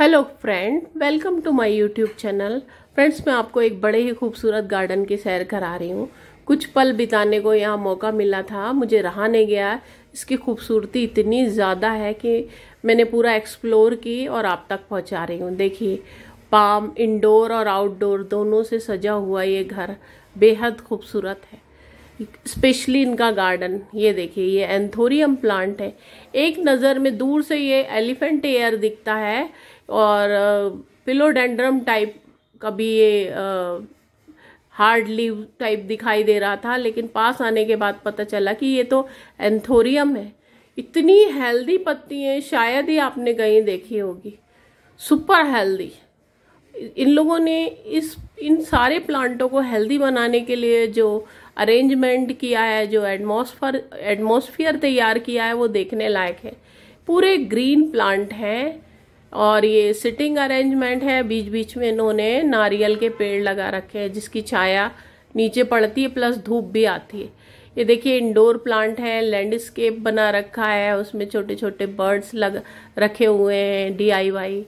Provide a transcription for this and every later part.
hello friend welcome to my YouTube channel friends मैं आपको एक बड़े ही खूबसूरत गार्डन की सैर करा रही हूँ कुछ पल बिताने को यहाँ मौका मिला था मुझे रहा नहीं गया इसकी खूबसूरती इतनी ज़्यादा है कि मैंने पूरा एक्सप्लोर की और आप तक पहुँचा रही हूँ देखिए पाम इंडोर और आउटडोर दोनों से सजा हुआ ये घर बेहद खूबसूरत है स्पेशली इनका गार्डन ये देखिए ये एंथोरियम प्लांट है एक नज़र में दूर से ये एलिफेंट एयर दिखता है और पिलोडेंड्रम टाइप का भी ये हार्ड लीव टाइप दिखाई दे रहा था लेकिन पास आने के बाद पता चला कि ये तो एंथोरियम है इतनी हेल्दी पत्ती है शायद ही आपने कहीं देखी होगी सुपर हेल्दी इन लोगों ने इस इन सारे प्लांटों को हेल्दी बनाने के लिए जो अरेंजमेंट किया है जो एटमोसफर एटमोसफियर तैयार किया है वो देखने लायक है पूरे ग्रीन प्लांट हैं और ये सिटिंग अरेंजमेंट है बीच बीच में इन्होंने नारियल के पेड़ लगा रखे हैं जिसकी छाया नीचे पड़ती है प्लस धूप भी आती है ये देखिए इंडोर प्लांट है लैंडस्केप बना रखा है उसमें छोटे छोटे बर्ड्स लग रखे हुए हैं डीआईवाई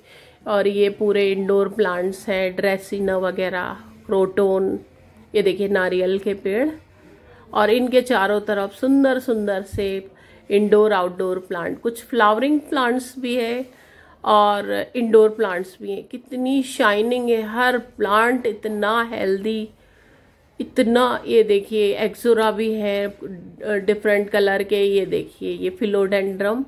और ये पूरे इंडोर प्लांट्स हैं ड्रेसिना वगैरह क्रोटोन ये देखिए नारियल के पेड़ और इनके चारों तरफ सुंदर सुंदर से इंडोर आउटडोर प्लांट कुछ फ्लावरिंग प्लांट्स भी है और इंडोर प्लांट्स भी हैं कितनी शाइनिंग है हर प्लांट इतना हेल्दी इतना ये देखिए एक्सोरा भी है डिफरेंट कलर के ये देखिए ये फिलोडेंड्रम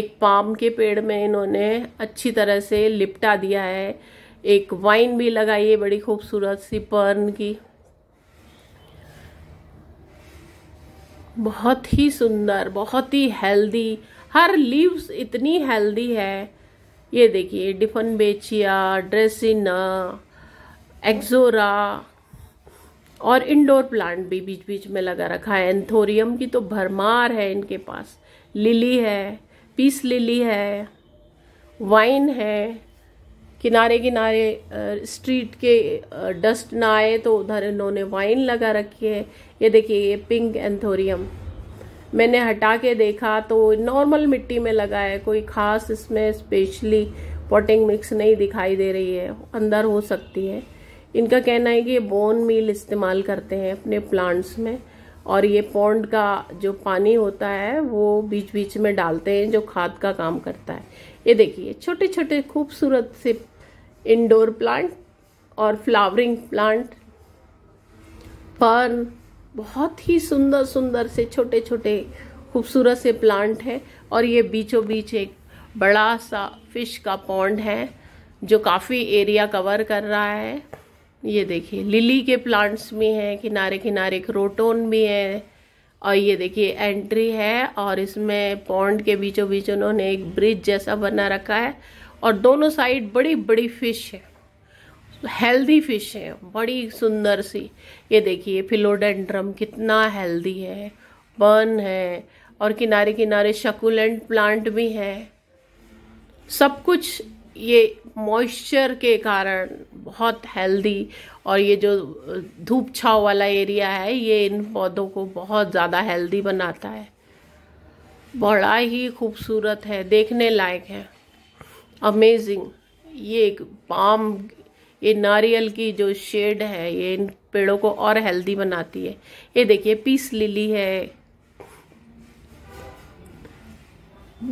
एक पाम के पेड़ में इन्होंने अच्छी तरह से लिपटा दिया है एक वाइन भी लगाई है बड़ी खूबसूरत सी पर्न की बहुत ही सुंदर बहुत ही हेल्दी हर लीव्स इतनी हेल्दी है ये देखिए डिफन बेचिया ड्रेसिना एक्जोरा और इंडोर प्लांट भी बीच बीच में लगा रखा है एंथोरियम की तो भरमार है इनके पास लिली है पीस लिली है वाइन है किनारे किनारे स्ट्रीट के डस्ट ना आए तो उधर इन्होंने वाइन लगा रखी है ये देखिए ये पिंक एंथोरियम मैंने हटा के देखा तो नॉर्मल मिट्टी में लगा है कोई खास इसमें स्पेशली पॉटिंग मिक्स नहीं दिखाई दे रही है अंदर हो सकती है इनका कहना है कि ये बोन मील इस्तेमाल करते हैं अपने प्लांट्स में और ये पौंड का जो पानी होता है वो बीच बीच में डालते हैं जो खाद का काम करता है ये देखिए छोटे छोटे खूबसूरत से इंडोर प्लांट और फ्लावरिंग प्लांट पर बहुत ही सुंदर सुंदर से छोटे छोटे खूबसूरत से प्लांट है और ये बीचों बीच एक बड़ा सा फिश का पौंड है जो काफ़ी एरिया कवर कर रहा है ये देखिए लिली के प्लांट्स भी हैं किनारे किनारे एक रोटोन भी है और ये देखिए एंट्री है और इसमें पौंड के बीचों बीच उन्होंने एक ब्रिज जैसा बना रखा है और दोनों साइड बड़ी बड़ी फिश है हेल्दी फिश है बड़ी सुंदर सी ये देखिए फिलोडेंड्रम कितना हेल्दी है बर्न है और किनारे किनारे शकुलेंट प्लांट भी हैं सब कुछ ये मॉइस्चर के कारण बहुत हेल्दी और ये जो धूप छाव वाला एरिया है ये इन पौधों को बहुत ज़्यादा हेल्दी बनाता है बड़ा ही खूबसूरत है देखने लायक है अमेजिंग ये एक पाम ये नारियल की जो शेड है ये इन पेड़ों को और हेल्दी बनाती है ये देखिए पीस लिली है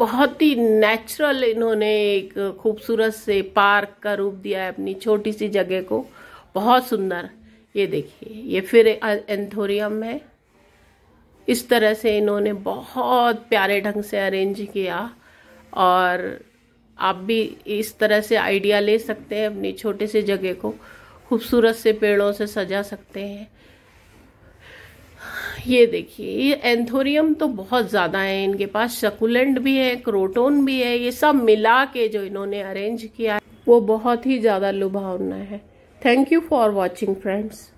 बहुत ही नेचुरल इन्होंने एक खूबसूरत से पार्क का रूप दिया है अपनी छोटी सी जगह को बहुत सुंदर ये देखिए ये फिर एंथोरियम है इस तरह से इन्होंने बहुत प्यारे ढंग से अरेंज किया और आप भी इस तरह से आइडिया ले सकते हैं अपनी छोटे से जगह को खूबसूरत से पेड़ों से सजा सकते हैं ये देखिए ये एंथोरियम तो बहुत ज़्यादा है इनके पास शकुलेंट भी है क्रोटोन भी है ये सब मिला के जो इन्होंने अरेंज किया वो बहुत ही ज़्यादा लुभावना है thank you for watching friends